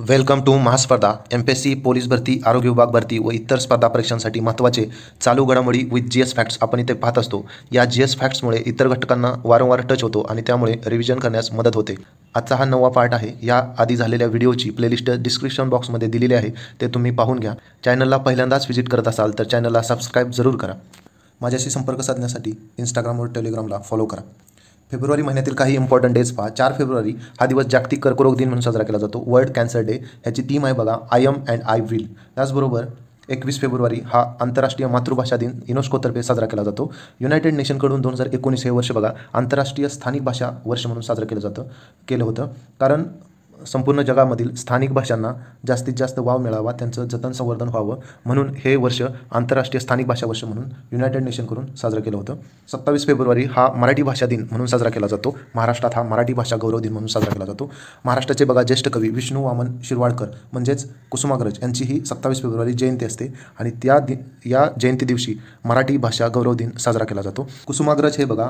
welcome to महास्पर्धा M P S C police भरती आरोग्य विभाग भरती व इतर स्पर्धा परीक्षांसाठी महत्त्वाचे चालू घडामोडी विथ जी एस फॅक्ट्स आपण इथे पाहत असतो या जी एस फॅक्ट्समुळे इतर घटकांना वारंवार टच होतो आणि त्यामुळे रिव्हिजन करण्यास मदत होते आजचा हा नवा पार्ट आहे या आधी झालेल्या व्हिडिओची प्लेलिस्ट डिस्क्रिप्शन बॉक्समध्ये दिलेली आहे ते तुम्ही पाहून घ्या चॅनलला पहिल्यांदाच व्हिजिट करत असाल तर चॅनलला सबस्क्राईब जरूर करा माझ्याशी संपर्क साधण्यासाठी इंस्टाग्रामवर टेलिग्रामला फॉलो करा फेब्रुवारी महिन्यातील काही इम्पॉर्टंट डेज पहा चार फेब्रुवारी हा दिवस जागतिक कर्करोग दिन म्हणून साजरा केला जातो वर्ल्ड कॅन्सर डे ह्याची थीम आहे बघा I am and I will त्याचबरोबर एकवीस फेब्रुवारी हा आंतरराष्ट्रीय मातृभाषा दिन युनेस्कोतर्फे साजरा केला जातो युनायटेड नेशनकडून दोन हजार एकोणीस हे वर्ष बघा आंतरराष्ट्रीय स्थानिक भाषा वर्ष म्हणून साजरं केलं जातं केलं होतं कारण संपूर्ण जगामधील स्थानिक भाषांना जास्तीत जास्त वाव मिळावा त्यांचं जतन संवर्धन व्हावं म्हणून हे वर्ष आंतरराष्ट्रीय स्थानिक भाषा वर्ष म्हणून युनायटेड नेशनकडून साजरं केलं होतं सत्तावीस फेब्रुवारी हा मराठी भाषा दिन म्हणून साजरा केला जातो महाराष्ट्रात हा मराठी भाषा गौरव दिन म्हणून साजरा केला जातो महाराष्ट्राचे बघा ज्येष्ठ कवी विष्णू वामन शिरवाडकर म्हणजेच कुसुमाग्रज यांची ही सत्तावीस फेब्रुवारी जयंती असते आणि त्या दि या जयंती दिवशी मराठी भाषा गौरव दिन साजरा केला जातो कुसुमाग्रज हे बघा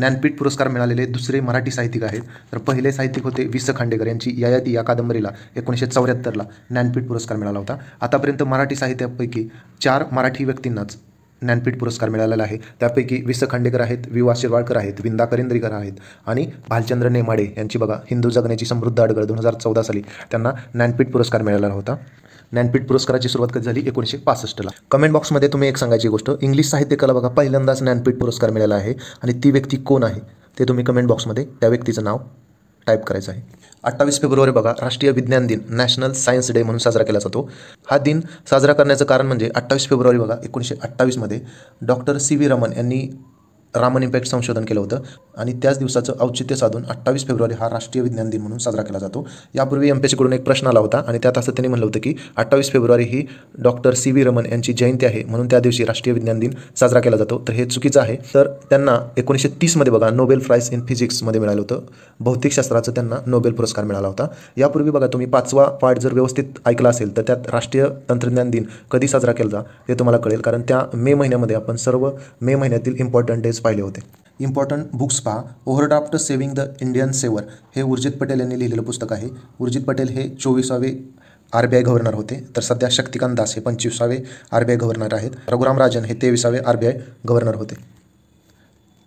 ज्ञानपीठ पुरस्कार मिळालेले दुसरे मराठी साहित्यिक आहेत तर पहिले साहित्यिक होते वि स खांडेकर यांची ययाती या कादंबरीला एकोणीसशे चौऱ्याहत्तरला ज्ञानपीठ पुरस्कार मिळाला होता आतापर्यंत मराठी साहित्यापैकी चार मराठी व्यक्तींनाच ज्ञानपीठ पुरस्कार मिळालेला आहे त्यापैकी वि स खांडेकर आहेत वि वा शिरवाळकर आहेत विंदा करेंद्रीकर आहेत आणि भालचंद्र नेमाडे यांची बघा हिंदू जगण्याची समृद्ध अडगळ दोन हजार चौदा साली त्यांना ज्ञानपीठ पुरस्कार मिळालेला होता ज्ञानपीठ पुरस्काराची सुरुवात कधी झाली एकोणीशे पासष्टला कमेंट बॉक्समध्ये तुम्ही एक सांगायची गोष्ट इंग्लिश साहित्य कला बघा पहिल्यांदाच ज्ञानपीठ पुरस्कार मिळाला आहे आणि ती व्यक्ती कोण आहे ते तुम्ही कमेंट बॉक्समध्ये त्या व्यक्तीचं नाव टाईप करायचं आहे अठ्ठावीस फेब्रुवारी बघा राष्ट्रीय विज्ञान दिन नॅशनल सायन्स डे म्हणून साजरा केला जातो हा दिन साजरा करण्याचं कारण म्हणजे अठ्ठावीस फेब्रुवारी बघा एकोणीसशे अठ्ठावीसमध्ये डॉक्टर सी व्ही रमन यांनी रामन इम्पॅक्ट संशोधन केलं होतं आणि त्याच दिवसाचं औचित्य साधून अठ्ठावीस फेब्रुवारी हा राष्ट्रीय विज्ञान दिन म्हणून साजरा केला जातो यापूर्वी एम पी एक प्रश्न आला होता आणि त्यात असं त्यांनी म्हणलं होतं की अठ्ठावीस फेब्रुवारी ही डॉक्टर सी व्ही रमन यांची जयंती आहे म्हणून त्या दिवशी राष्ट्रीय विज्ञान दिन साजरा केला जातो तर हे चुकीचं आहे तर त्यांना एकोणीसशे तीसमध्ये बघा नोबेल प्राईज इन फिजिक्समध्ये मिळालं होतं भौतिकशास्त्राचं त्यांना नोबेल पुरस्कार मिळाला होता यापूर्वी बघा तुम्ही पाचवा पार्ट जर व्यवस्थित ऐकला असेल तर त्यात राष्ट्रीय तंत्रज्ञान दिन कधी साजरा केला जा हे तुम्हाला कळेल कारण त्या मे महिन्यामध्ये आपण सर्व मे महिन्यातील इम्पॉर्टंट डेज पाहिले होते इम्पॉर्टंट बुक्स पहा overdraft saving the Indian saver हे उर्जित पटेल यांनी लिहिलेलं पुस्तक आहे उर्जित पटेल हे चोवीसावे आर बी आय गव्हर्नर होते तर सध्या शक्तिकांत दास हे पंचवीसावे आर बी आय गव्हर्नर आहेत रघुराम राजन हे तेविसावे आर बी आय गव्हर्नर होते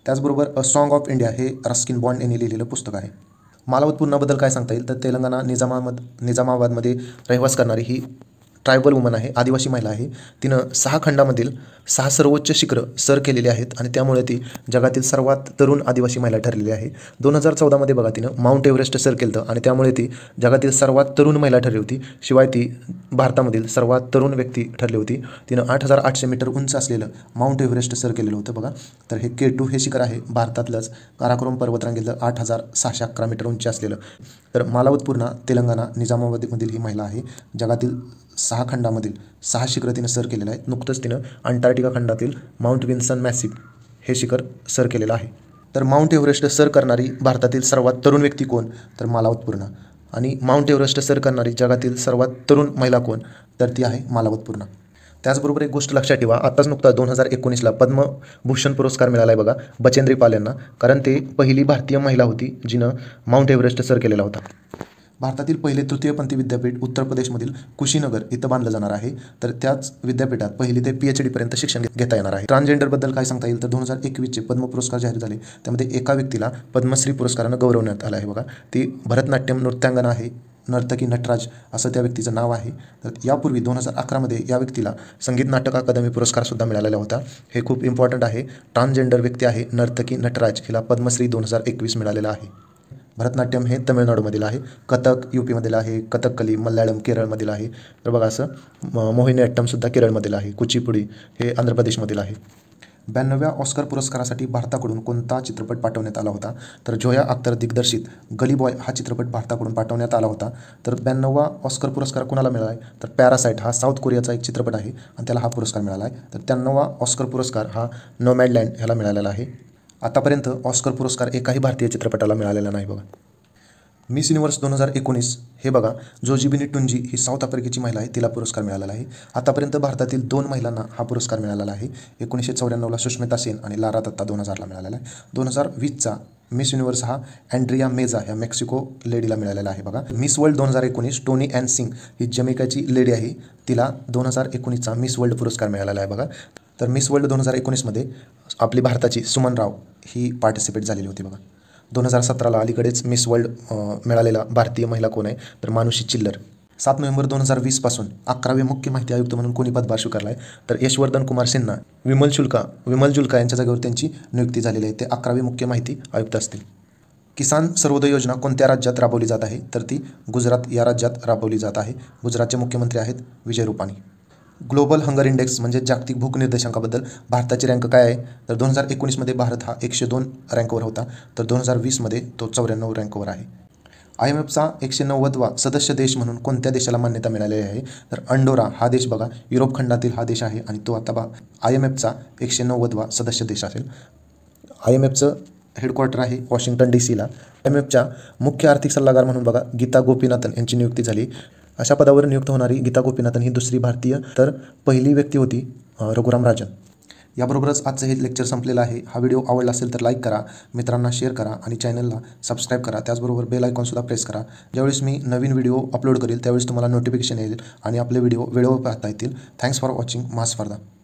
त्याचबरोबर अ सॉन्ग ऑफ इंडिया हे रस्किन बॉन्ड यांनी लिहिलेलं पुस्तक आहे मालवत पुन्हाबद्दल काय सांगता येईल तर तेलंगणा निजामामध निजामाबादमध्ये रहिवास करणारी ही ट्रायबल वुमन आहे आदिवासी महिला आहे तिनं सहा खंडामधील सहा सर्वोच्च शिखरं सर केलेली आहेत आणि त्यामुळे ती जगातील सर्वात तरुण आदिवासी महिला ठरलेली आहे दोन हजार चौदामध्ये बघा तिनं माउंट एव्हरेस्ट सर केलं आणि त्यामुळे ती जगातील सर्वात तरुण महिला ठरली होती शिवाय ती भारतामधील सर्वात तरुण व्यक्ती ठरली होती तिनं आठ हजार आठशे मीटर उंच असलेलं माउंट एव्हरेस्ट सर केलेलं होतं बघा तर हे के टू हे शिखर आहे भारतातलंच काराकोरम पर्वतरांगेतलं आठ हजार सहाशे अकरा मीटर उंची असलेलं तर मालावतपूर्णा तेलंगणा निजामाबादमधील ही महिला आहे जगातील सहा खंडामधील सहा शिखरं तिनं सर केलेलं आहे नुकतंच तिनं अंटार्क्टिका खंडातील माउंट विन्सन मॅसिप हे शिखर सर केलेलं आहे तर माउंट एव्हरेस्ट सर करणारी भारतातील सर्वात तरुण व्यक्ती कोण तर मालावतपूर्णा आणि माउंट एव्हरेस्ट सर करणारी जगातील सर्वात तरुण महिला कोण तर ती आहे मालावतपूर्णा त्याचबरोबर एक गोष्ट लक्षात ठेवा आताच नुकता दोन हजार एकोणीसला पद्मभूषण पुरस्कार मिळाला आहे बघा बचेंद्री पाल यांना कारण ते पहिली भारतीय महिला होती जिनं माउंट एव्हरेस्ट सर केलेला होता भारतातील पहिले पंथी विद्यापीठ उत्तर प्रदेशमधील कुशीनगर इथं बांधलं जाणार आहे तर त्याच विद्यापीठात पहिली ते पीएच डीपर्यंत शिक्षण घेता येणार आहे बद्दल काय सांगता येईल तर दोन हजार एकवीसचे पद्म पुरस्कार जाहीर झाले त्यामध्ये एका व्यक्तीला पद्मश्री पुरस्कारानं गौरवण्यात आलं आहे बघा ती भरतनाट्यम नृत्यांगना आहे नर्तकी नटराज असं त्या व्यक्तीचं नाव आहे तर यापूर्वी दोन हजार अकरामध्ये या व्यक्तीला संगीत नाटक अकादमी पुरस्कारसुद्धा मिळालेला होता हे खूप इम्पॉर्टंट आहे ट्रान्सजेंडर व्यक्ती आहे नर्तकी नटराज हिला पद्मश्री दोन हजार एकवीस मिळालेला आहे भरतनाट्यम हे तमिळनाडूमधील आहे कथक यू पीमधील आहे कथकली मल्याळम केरळमधील आहे तर बघा असं म मोहिनीअट्टमसुद्धा केरळमधील आहे कुचीपुडी हे आंध्र प्रदेशमधील आहे ब्याण्णव्या ऑस्कर पुरस्कारासाठी भारताकडून कोणता चित्रपट पाठवण्यात आला होता तर जोया अख्तर दिग्दर्शित गली बॉय हा चित्रपट भारताकडून पाठवण्यात आला होता तर ब्याण्णववा ऑस्कर पुरस्कार कोणाला मिळाला आहे तर पॅरासाईट हा साऊथ कोरियाचा एक चित्रपट आहे आणि त्याला हा पुरस्कार मिळाला आहे तर त्र्याण्णवा ऑस्कर पुरस्कार हा नोमॅडलँड ह्याला मिळालेला आहे आतापर्यंत ऑस्कर पुरस्कार एकाही भारतीय चित्रपटाला मिळालेला नाही बघा मिस युनिव्हर्स दोन हजार एकोणीस हे बघा जोजिबिनी टुंजी ही साऊथ आफ्रिकेची महिला आहे तिला पुरस्कार मिळालेला आहे आतापर्यंत भारतातील दोन महिलांना हा पुरस्कार मिळालेला आहे एकोणीसशे चौऱ्याण्णवला सुष्मिता सेन आणि लारा दत्ता दोन हजारला मिळालेला आहे दोन हजार वीसचा मिस युनिव्हर्स हा अँड्रिया मेझा या मेक्सिको लेडीला मिळालेला आहे बघा मिस वर्ल्ड दोन हजार एकोणीस टोनी अँड सिंग ही जमेकाची लेडी आहे तिला दोन हजार एकोणीसचा मिस वर्ल्ड पुरस्कार मिळालेला आहे बघा तर मिस वर्ल्ड दोन हजार एकोणीसमध्ये आपली भारताची सुमन राव ही पार्टिसिपेट झालेली होती बघा दोन हजार सतराला अलीकडेच मिस वर्ल्ड मिळालेला भारतीय महिला कोण आहे तर मानुषी चिल्लर सात नोव्हेंबर दोन हजार वीसपासून अकरावे मुख्य माहिती आयुक्त म्हणून कोणी पदभार स्वीकारला आहे तर यशवर्धन कुमार सिन्हा विमल शुल्का विमल जुल्का यांच्या जागेवर त्यांची नियुक्ती झालेली आहे ते अकरावे मुख्य माहिती आयुक्त असतील किसान सर्वोदय योजना कोणत्या राज्यात राबवली जात आहे तर ती गुजरात या राज्यात राबवली जात आहे गुजरातचे मुख्यमंत्री आहेत Vijay Rupani global hunger index म्हणजे जागतिक भूक निर्देशांकाबद्दल भारताची रँक काय आहे तर दोन हजार एकोणीसमध्ये भारत हा एकशे दोन रँकवर होता तर दोन हजार वीसमध्ये तो चौऱ्याण्णव रँकवर आहे आय एम एफचा एकशे नव्वदवा सदस्य देश म्हणून कोणत्या देशाला मान्यता मिळालेली आहे तर अंडोरा हा देश बघा युरोप खंडातील हा देश आहे आणि तो आता बा आय एम एफचा एकशे नव्वदवा सदस्य देश असेल आय एम एफचं हेडक्वार्टर आहे वॉशिंग्टन डी सीला आय एम एफच्या मुख्य आर्थिक सल्लागार म्हणून बघा गीता गोपीनाथन यांची नियुक्ती झाली अशा पदावर नियुक्त होणारी गीता गोपीनाथन ही दुसरी भारतीय तर पहिली व्यक्ती होती रघुराम राजन याबरोबरच आजचं हे लेक्चर संपलेलं आहे हा व्हिडिओ आवडला असेल तर लाईक करा मित्रांना शेअर करा आणि चॅनलला सबस्क्राईब करा त्याचबरोबर बेल आयकॉनसुद्धा प्रेस करा ज्यावेळेस मी नवीन व्हिडिओ अपलोड करेल त्यावेळेस तुम्हाला नोटिफिकेशन येईल आणि आपले व्हिडिओ वेळेवर पाहता येतील थँक्स फॉर वॉचिंग मास स्पर्धा